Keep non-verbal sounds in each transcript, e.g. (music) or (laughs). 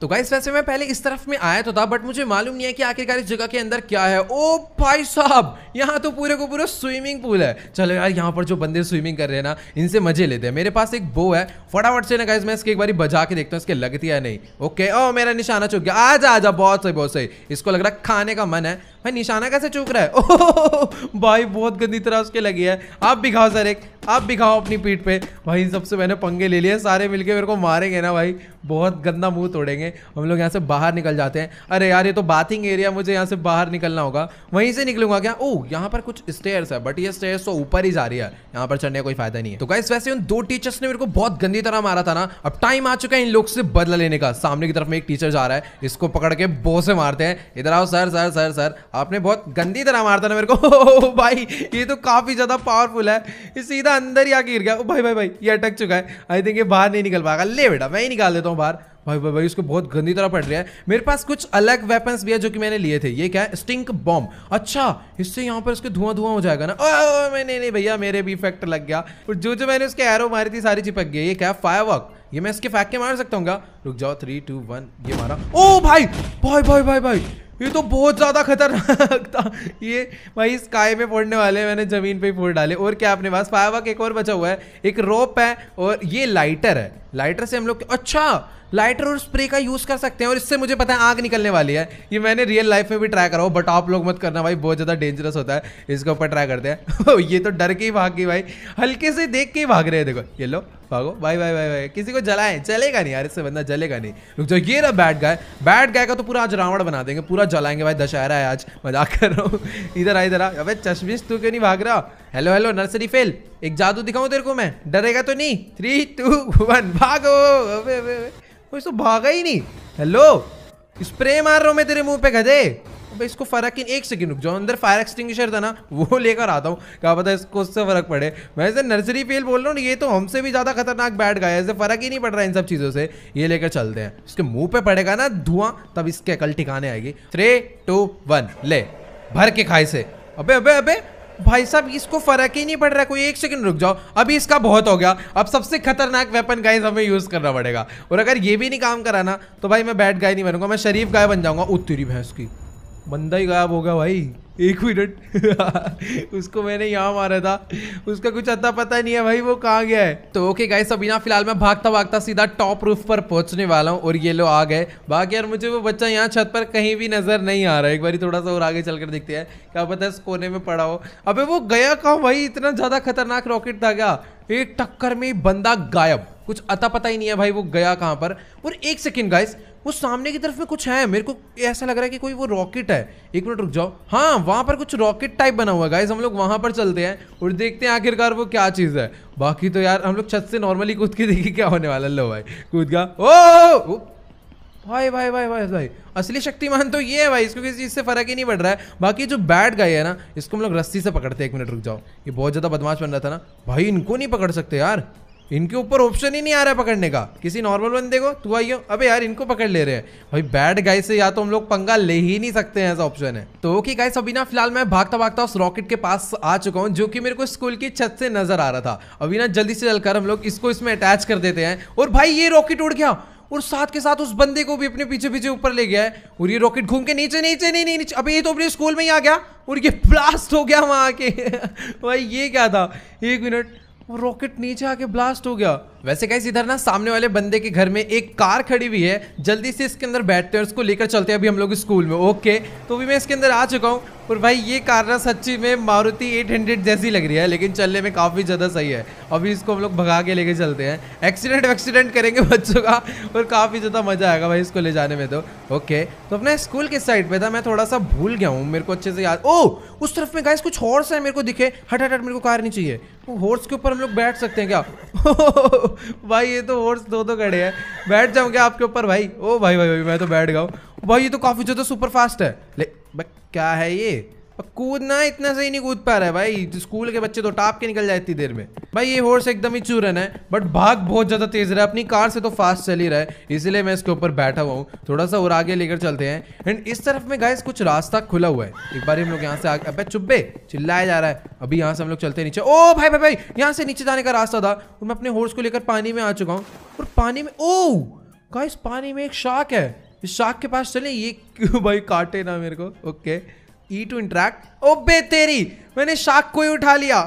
तो गाइस वैसे मैं पहले इस तरफ में आया तो था बट मुझे मालूम नहीं है कि आखिरकार इस जगह के अंदर क्या है ओ भाई साहब यहाँ तो पूरे को पूरा स्विमिंग पूल है चलो यार यहाँ पर जो बंदे स्विमिंग कर रहे हैं ना इनसे मजे लेते हैं मेरे पास एक बो है फटाफट से ना गाइस मैं इसके एक बार बजा के देखता हूँ इसके लगती है नहीं ओके ओ मेरा निशाना चुक गया आ जा आ जा बहुत सही बहुत सही इसको लग रहा खाने का मन है भाई निशाना कैसे चूक रहा है (laughs) ओ, भाई बहुत गंदी तरह उसके लगी है आप भी खाओ सर एक आप भी खाओ अपनी पीठ पे भाई इन सबसे मैंने पंगे ले लिए सारे मिलके मेरे को मारेंगे ना भाई बहुत गंदा मुंह तोड़ेंगे हम लोग यहाँ से बाहर निकल जाते हैं अरे यार ये तो बाथिंग एरिया मुझे यहाँ से बाहर निकलना होगा वहीं से निकलूंगा क्या ओह यहाँ पर कुछ स्टेयर्स है बट ये स्टेयर्स तो ऊपर ही जा रही है यहाँ पर चढ़ने कोई फायदा नहीं है तो गाइस वैसे उन दो टीचर्स ने मेरे को बहुत गंदी तरह मारा था ना अब टाइम आ चुका है इन लोग से बदला लेने का सामने की तरफ में एक टीचर जा रहा है इसको पकड़ के बो से मारते हैं इधर आओ सर सर सर सर आपने बहुत गंदी तरह मार था ना मेरे को (laughs) ओ भाई ये तो काफ़ी ज़्यादा पावरफुल है ये सीधा अंदर ही आके गिर गया ओ भाई भाई भाई ये अटक चुका है आई थिंक ये बाहर नहीं निकल पाएगा ले बेटा मैं ही निकाल देता हूँ बाहर भाई भाई भाई उसको बहुत गंदी तरह पड़ रहा है मेरे पास कुछ अलग वेपन्स भी है जो कि मैंने लिए थे ये क्या है स्टिंक बॉम्ब अच्छा इससे यहाँ पर उसके धुआं धुआं हो जाएगा ना ओ, मैं नहीं नहीं भैया मेरे भी इफेक्ट लग गया और जो जो मैंने उसके एरो मारी थी सारी चिपक गई ये क्या है फायर वर्क ये मैं इसके फेंक के मार सकता हूँ रुक जाओ थ्री टू वन ये मारा ओ भाई भाई भाई भाई भाई ये तो बहुत ज़्यादा खतरनाक था ये भाई स्काई में फोड़ने वाले मैंने ज़मीन पे ही फोड़ डाले और क्या अपने पास फायर वर्क एक और बचा हुआ है एक रोप है और ये लाइटर है लाइटर से हम लोग अच्छा लाइटर और स्प्रे का यूज़ कर सकते हैं और इससे मुझे पता है आग निकलने वाली है ये मैंने रियल लाइफ में भी ट्राई करा हो बट आप लोग मत करना भाई बहुत ज़्यादा डेंजरस होता है इसके ऊपर ट्राई करते हैं (laughs) ये तो डर के ही भाग गई भाई हल्के से देख के ही भाग रहे हैं देखो ये लो भागो भाई भाई भाई भाई किसी को जलाएं चलेगा नहीं यार इससे बंदा जलेगा नहीं रुक जाओ ये रहा बैट गाय बैट गाय का तो पूरा आज रावण बना देंगे पूरा जलाएंगे भाई दशहरा है आज मजाक कर रहा हूँ (laughs) इधर आ इधर आ अबे चश्मिश तू क्यों नहीं भाग रहा हेलो हेलो नर्सरी फेल एक जादू दिखाऊं तेरे को मैं डरेगा तो नहीं थ्री टू वन भागो अबे अबे अबे तो भागा ही नहीं हेलो स्प्रे मार रहा हूँ मैं तेरे मुंह पे गधे अबे इसको फर्क ही एक सेकंड रुक जाओ अंदर फायर एक्सटिंग्विशर था ना वो (laughs) लेकर आता हूँ क्या पता इसको उससे फर्क पड़े वैसे नर्सरी फेल बोल रहा हूँ ये तो हमसे भी ज़्यादा खतरनाक बैठ गया ऐसे फर्क ही नहीं पड़ रहा इन सब चीज़ों से ये लेकर चलते हैं इसके मुंह पे पड़ेगा ना धुआं तब इसके अकल ठिकाने आएगी थ्री टू वन ले भर के खाए से अबे अबे अबे भाई साहब इसको फर्क ही नहीं पड़ रहा कोई एक सेकंड रुक जाओ अभी इसका बहुत हो गया अब सबसे खतरनाक वेपन गाइस हमें यूज़ करना पड़ेगा और अगर ये भी नहीं काम करा ना तो भाई मैं बैड गाय नहीं बनूंगा मैं शरीफ गाय बन जाऊंगा उत्तरी भैंस की बंदा ही गायब हो गया भाई एक मिनट उसको मैंने यहाँ मारा था उसका कुछ अता पता नहीं है भाई वो कहाँ गया है तो ओके गाइस अभी ना फिलहाल मैं भागता भागता सीधा टॉप रूफ पर पहुंचने वाला हूँ और ये लो आ गए बाकी यार मुझे वो बच्चा यहाँ छत पर कहीं भी नजर नहीं आ रहा है एक बार थोड़ा सा और आगे चल कर देखते हैं क्या पता है कोने में पड़ा हो अब वो गया कहाँ भाई इतना ज़्यादा खतरनाक रॉकेट था क्या एक टक्कर में बंदा गायब कुछ अता पता ही नहीं है भाई वो गया कहाँ पर और एक सेकेंड गाइस वो सामने की तरफ में कुछ है मेरे को ऐसा लग रहा है कि कोई वो रॉकेट है एक मिनट रुक जाओ हाँ वहाँ पर कुछ रॉकेट टाइप बना हुआ है गाइस हम लोग वहाँ पर चलते हैं और देखते हैं आखिरकार वो क्या चीज़ है बाकी तो यार हम लोग छत से नॉर्मली कूद के देखिए क्या होने वाला लो भाई कूद का ओ भाई भाई भाई भाई भाई असली शक्तिमान तो ये है भाई इसको किसी चीज़ से फर्क ही नहीं पड़ रहा है बाकी जो बैट गए है ना इसको हम लोग रस्सी से पकड़ते हैं एक मिनट रुक जाओ ये बहुत ज़्यादा बदमाश बन रहा था ना भाई इनको नहीं पकड़ सकते यार इनके ऊपर ऑप्शन ही नहीं आ रहा है पकड़ने का किसी नॉर्मल बंदे को तू आइयो अबे यार इनको पकड़ ले रहे हैं भाई बैड गाय से या तो हम लोग पंगा ले ही नहीं सकते हैं ऐसा ऑप्शन है तो ओके गाइस अभी ना फिलहाल मैं भागता भागता उस रॉकेट के पास आ चुका हूँ जो कि मेरे को स्कूल की छत से नजर आ रहा था अभी ना जल्दी से चलकर हम लोग इसको इसमें अटैच कर देते हैं और भाई ये रॉकेट उड़ गया और साथ के साथ उस बंदे को भी अपने पीछे पीछे ऊपर ले गया है और ये रॉकेट घूम के नीचे नीचे नहीं नहीं नीचे अभी ये तो अपने स्कूल में ही आ गया और ये ब्लास्ट हो गया वहाँ आके (laughs) भाई ये क्या था एक मिनट वो रॉकेट नीचे आके ब्लास्ट हो गया वैसे कैसे इधर ना सामने वाले बंदे के घर में एक कार खड़ी हुई है जल्दी से इसके अंदर बैठते हैं उसको लेकर चलते हैं अभी हम लोग स्कूल में ओके तो भी मैं इसके अंदर आ चुका हूँ पर भाई ये कार ना सच्ची में मारुति 800 जैसी लग रही है लेकिन चलने में काफ़ी ज़्यादा सही है अभी इसको हम लोग भगा के लेके चलते हैं एक्सीडेंट वैक्सीडेंट करेंगे बच्चों का और काफ़ी ज़्यादा मज़ा आएगा भाई इसको ले जाने में तो ओके तो अपने स्कूल के साइड पे था मैं थोड़ा सा भूल गया हूँ मेरे को अच्छे से याद ओ उस तरफ में गाइस कुछ हॉर्स है मेरे को दिखे हट हट हट मेरे को कार नहीं चाहिए हॉर्स तो के ऊपर हम लोग बैठ सकते हैं क्या (laughs) भाई ये तो हॉर्स दो दो खड़े हैं बैठ जाऊँ क्या आपके ऊपर भाई ओ भाई भाई भाई मैं तो बैठ गया हूँ भाई ये तो काफ़ी ज़्यादा सुपर फास्ट है ले क्या है ये अब कूदना इतना सही नहीं कूद पा रहा है भाई स्कूल के बच्चे तो टाप के निकल जाए इतनी देर में भाई ये हॉर्स एकदम ही चूरन है बट भाग बहुत ज़्यादा तेज़ रहा है अपनी कार से तो फास्ट चल ही रहा है इसलिए मैं इसके ऊपर बैठा हुआ हूँ थोड़ा सा और आगे लेकर चलते हैं एंड इस तरफ में गाइस कुछ रास्ता खुला हुआ है एक बार हम लोग यहाँ से आगे अब चिल्लाया जा रहा है अभी यहाँ से हम लोग चलते हैं नीचे ओ भाई भाई भाई यहाँ से नीचे जाने का रास्ता था और मैं अपने हॉर्स को लेकर पानी में आ चुका हूँ और पानी में ओ गाइस पानी में एक शाक है शार्क के पास चले ये क्यों भाई काटे ना मेरे को ओके ई टू इंट्रैक्ट ओबे तेरी मैंने शाख को ही उठा लिया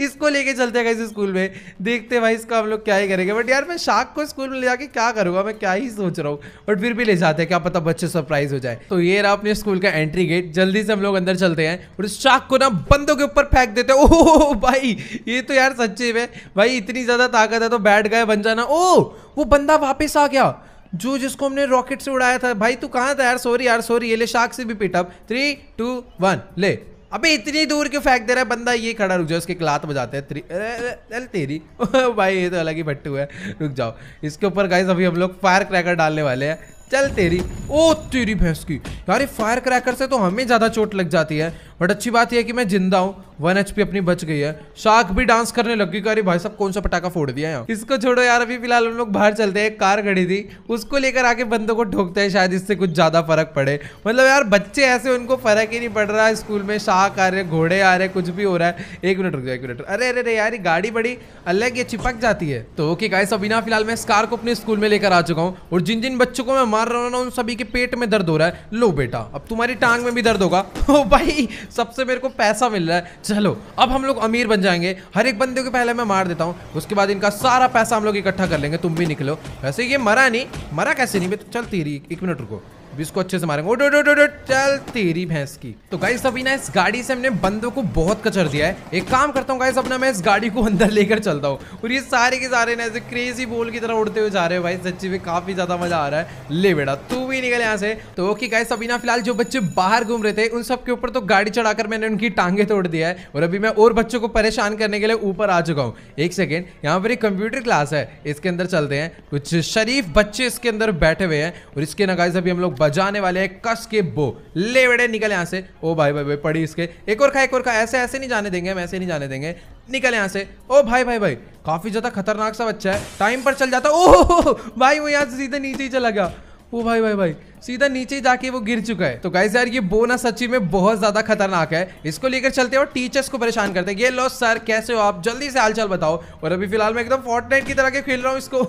इसको लेके चलते हैं कैसे स्कूल में देखते भाई इसका हम लोग क्या ही करेंगे बट यार मैं शार्क को स्कूल में ले जाके क्या करूँगा मैं क्या ही सोच रहा हूँ बट फिर भी ले जाते हैं क्या पता बच्चे सरप्राइज हो जाए तो ये रहा अपने स्कूल का एंट्री गेट जल्दी से हम लोग अंदर चलते हैं और उस शार्क को ना बंदों के ऊपर फेंक देते ओह भाई ये तो यार सच्चे में भाई इतनी ज़्यादा ताकत है तो बैठ गए बन जाना ओ वो बंदा वापिस आ गया जो जिसको हमने रॉकेट से उड़ाया था भाई तू कहाँ था यार सॉरी यार सॉरी ये ले शार्क से भी पिटअप थ्री टू वन ले अबे इतनी दूर क्यों फेंक दे रहा है बंदा ये खड़ा रुक जाओ उसके क्लात बजाते हैं थ्री अरे तेरी (laughs) भाई ये तो अलग ही भट्टू है रुक जाओ इसके ऊपर गाइस अभी हम लोग फायर क्रैकर डालने वाले हैं चल तेरी ओ तेरी भैंस की यार ये फायर क्रैकर से तो हमें ज़्यादा चोट लग जाती है बट अच्छी बात यह है कि मैं जिंदा हूँ वन एच अपनी बच गई है शाख भी डांस करने लग गई अरे भाई साहब कौन सा पटाखा फोड़ दिया यहाँ इसको छोड़ो यार अभी फिलहाल हम लोग बाहर चलते हैं एक कार खड़ी थी उसको लेकर आके बंदों को ठोकते हैं शायद इससे कुछ ज्यादा फर्क पड़े मतलब यार बच्चे ऐसे उनको फर्क ही नहीं पड़ रहा है स्कूल में शाक आ रहे घोड़े आ रहे कुछ भी हो रहा है एक मिनट रुक जाए एक मिनट अरे अरे अरे यार गाड़ी बड़ी अलग ये चिपक जाती है तो ओके गाइस अभी ना फिलहाल मैं इस कार को अपने स्कूल में लेकर आ चुका हूँ और जिन जिन बच्चों को मैं मार रहा हूँ ना उन सभी के पेट में दर्द हो रहा है लो बेटा अब तुम्हारी टांग में भी दर्द होगा (laughs) ओ भाई सबसे मेरे को पैसा मिल रहा है चलो अब हम लोग अमीर बन जाएंगे हर एक बंदे को पहले मैं मार देता हूँ उसके बाद इनका सारा पैसा हम लोग इकट्ठा कर लेंगे तुम भी निकलो वैसे ये मरा नहीं मरा कैसे नहीं तो चलती रही एक मिनट रुको अभी इसको अच्छे से मारेंगे ओ डो डो डो चल तेरी भैंस की तो गाइस अभी ना इस गाड़ी से हमने बंदों को बहुत कचर दिया है एक काम करता हूँ गाइस अपना मैं इस गाड़ी को अंदर लेकर चलता हूँ और ये सारे के सारे ना ऐसे क्रेजी बोल की तरह उड़ते हुए जा रहे हैं भाई सच्ची में काफी ज्यादा मजा आ रहा है ले बेटा तू भी निकल यहाँ से तो ओके गाय अभी ना फिलहाल जो बच्चे बाहर घूम रहे थे उन सबके ऊपर तो गाड़ी चढ़ाकर मैंने उनकी टांगे तोड़ दिया है और अभी मैं और बच्चों को परेशान करने के लिए ऊपर आ चुका हूँ एक सेकेंड यहाँ पर एक कंप्यूटर क्लास है इसके अंदर चलते हैं कुछ शरीफ बच्चे इसके अंदर बैठे हुए हैं और इसके ना गाइस अभी हम लोग बजाने वाले हैं कस के बो ले बेड़े निकल यहाँ से ओ भाई भाई भाई पड़ी इसके एक और खा एक और खा ऐसे ऐसे नहीं जाने देंगे हम ऐसे नहीं जाने देंगे निकल यहाँ से ओ भाई भाई भाई काफ़ी ज़्यादा खतरनाक सा बच्चा है टाइम पर चल जाता ओह भाई वो यहाँ से सीधे नीचे ही चला गया ओ भाई भाई भाई सीधा नीचे जाके वो गिर चुका है तो गाइज यार ये बोना सच्ची में बहुत ज्यादा खतरनाक है इसको लेकर चलते हैं और टीचर्स को परेशान करते हैं ये लो सर कैसे हो आप जल्दी से हालचाल बताओ और अभी फिलहाल मैं एकदम फोर्टनाइट की तरह के खेल रहा हूँ इसको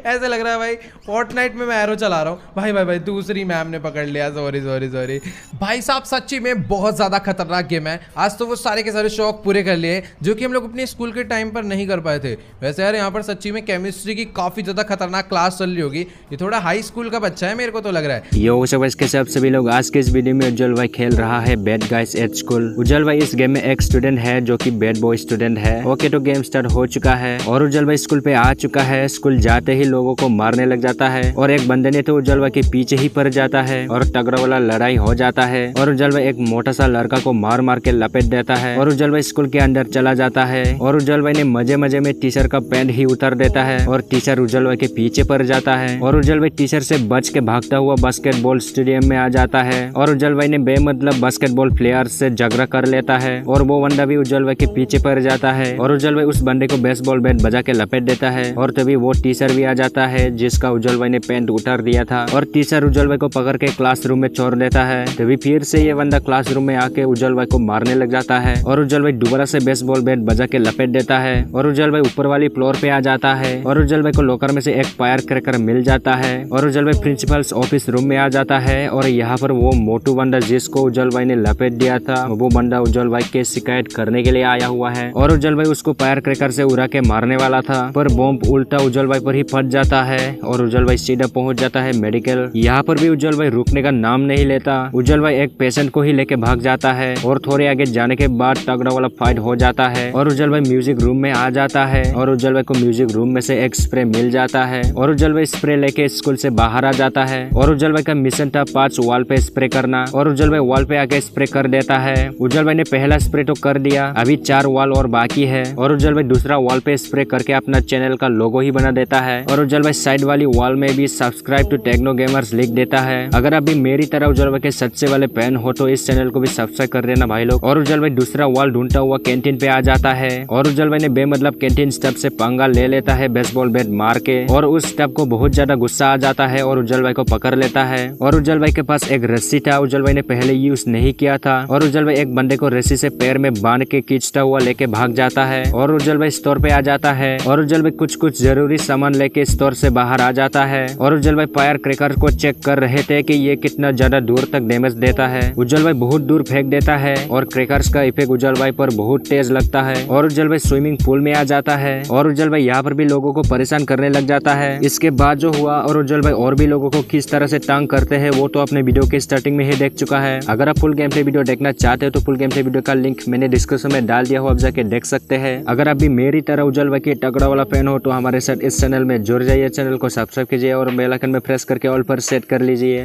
(laughs) ऐसे लग रहा है भाई फोर्टनाइट में मैं एरो चला रहा हूँ भाई भाई भाई दूसरी मैम ने पकड़ लिया सॉरी सॉरी सॉरी भाई साहब सच्ची में बहुत ज्यादा खतरनाक गेम है आज तो वो सारे के सारे शौक पूरे कर लिए जो कि हम लोग अपने स्कूल के टाइम पर नहीं कर पाए थे वैसे यार यहाँ पर सच्ची में केमिस्ट्री की काफी ज्यादा खतरनाक क्लास चल रही होगी ये थोड़ा हाई स्कूल का बच्चा है मेरे को तो लग रहा है रहा है यो वैस के सब सभी लोग आज के इस वीडियो में उज्जवल भाई खेल रहा है bad guys at school Ujjwal भाई इस गेम में एक स्टूडेंट है जो की बैड बॉय स्टूडेंट है ओके तो गेम स्टार्ट हो चुका है और उज्जवल भाई स्कूल पे आ चुका है स्कूल जाते ही लोगो को मारने लग जाता है और एक बंदे ने तो उज्जवल भाई के पीछे ही पड़ जाता है और तगड़ा वाला लड़ाई हो जाता है और उज्जवल भाई एक मोटा सा लड़का को मार मार के लपेट देता है और उज्जवल भाई स्कूल के अंदर चला जाता है और उज्जवल भाई ने मजे मजे में टीचर का पैंट ही उतार देता है और टीचर उज्जवल भाई के पीछे पड़ जाता है और उज्जवल भाई टीचर से बच के भागता हुआ बास्केटबॉल स्टेडियम में आ जाता है और उज्जवल भाई ने बेमतलब बास्केटबॉल प्लेयर से झगड़ा कर लेता है और वो बंदा भी उज्जवल भाई के पीछे पर जाता है और उज्जवल भाई उस बंदे को बेसबॉल बैट बजा के लपेट देता है और तभी वो टीचर भी आ जाता है जिसका उज्जवल भाई ने पेंट उतार दिया था और टीचर उज्जवल भाई को पकड़ के रूम में छोड़ देता है तभी फिर से ये बंदा क्लासरूम में आके उज्जवल भाई को मारने लग जाता है और उज्जवल भाई दोबारा से बेसबॉल बैट बजा के लपेट देता है और उज्जवल भाई ऊपर वाली फ्लोर पे आ जाता है और उज्जवल भाई को लॉकर में से एक फायर क्रैकर मिल जाता है और उज्जवल भाई प्रिंसिपल्स ऑफिस रूम में आ जाता है और यहाँ पर वो मोटू बंदा जिसको उज्जवल भाई ने लपेट दिया था वो बंदा उज्जवल भाई के शिकायत करने के लिए आया हुआ है और उज्जवल भाई उसको पायर क्रेकर से उड़ा के मारने वाला था पर बॉम्ब उल्टा उज्जवल भाई पर ही फट जाता है और उज्जवल भाई सीधा पहुंच जाता है मेडिकल यहाँ पर भी उज्जवल भाई रुकने का नाम नहीं लेता उज्जवल भाई एक पेशेंट को ही लेके भाग जाता है और थोड़े आगे जाने के बाद तगड़ा वाला फाइट हो जाता है और उज्जवल भाई म्यूजिक रूम में आ जाता है और उज्जवल भाई को म्यूजिक रूम में से एक स्प्रे मिल जाता है और उज्जवल भाई स्प्रे लेके स्कूल से बाहर आ जाता है और उज्जवल उज्जवल भाई का मिशन था पांच वॉल पे स्प्रे करना और उज्जवल भाई वॉल पे आके स्प्रे कर देता है उज्जवल भाई ने पहला स्प्रे तो कर दिया अभी चार वॉल और बाकी है और उज्जवल भाई दूसरा वॉल पे स्प्रे करके अपना चैनल का लोगो ही बना देता है और उज्जवल भाई साइड वाली वॉल में भी सब्सक्राइब टू टेक्नो गेमर्स लिख देता है अगर अभी मेरी तरह उज्जवल भाई के सच्चे वाले पैन हो तो इस चैनल को भी सब्सक्राइब कर देना भाई लोग और उज्जवल भाई दूसरा वॉल ढूंढता हुआ कैंटीन पे आ जाता है और उज्जवल भाई ने बेमतलब कैंटीन स्टब से पंगा ले लेता है बेसबॉल बैट मार के और उस स्टब को बहुत ज्यादा गुस्सा आ जाता है और उज्जवल भाई को पकड़ लेता जाता है और उज्जवल भाई के पास एक रस्सी था उज्जवल भाई ने पहले यूज नहीं किया था और उज्जवल भाई एक बंदे को रस्सी से पैर में बांध के खींचता हुआ लेके भाग जाता है और उज्जवल भाई स्टोर पे आ जाता है और उज्जवल भाई कुछ कुछ जरूरी सामान लेके स्टोर से बाहर आ जाता है और उज्जवल भाई फायर क्रेकर को चेक कर रहे थे की ये कितना ज्यादा दूर तक डेमेज देता है उज्जवल भाई बहुत दूर फेंक देता है और क्रेकर का इफेक्ट उज्जवल भाई पर बहुत तेज लगता है और उज्जवल भाई स्विमिंग पूल में आ जाता है और उज्जवल भाई यहाँ पर भी लोगों को परेशान करने लग जाता है इसके बाद जो हुआ और उज्जवल भाई और भी लोगों को किस तरह से तंग करते हैं वो तो अपने वीडियो के स्टार्टिंग में ही देख चुका है अगर आप फुल गेम से वीडियो देखना चाहते हो तो फुल गेम से वीडियो का लिंक मैंने डिस्क्रिप्शन में डाल दिया हो आप जाके देख सकते हैं अगर आप भी मेरी तरह उज्जवल वकी टकड़ा वाला फैन हो तो हमारे साथ इस चैनल में जुड़ जाइए चैनल को सब्सक्राइब कीजिए और बेलाइकन में प्रेस करके ऑल पर सेट कर लीजिए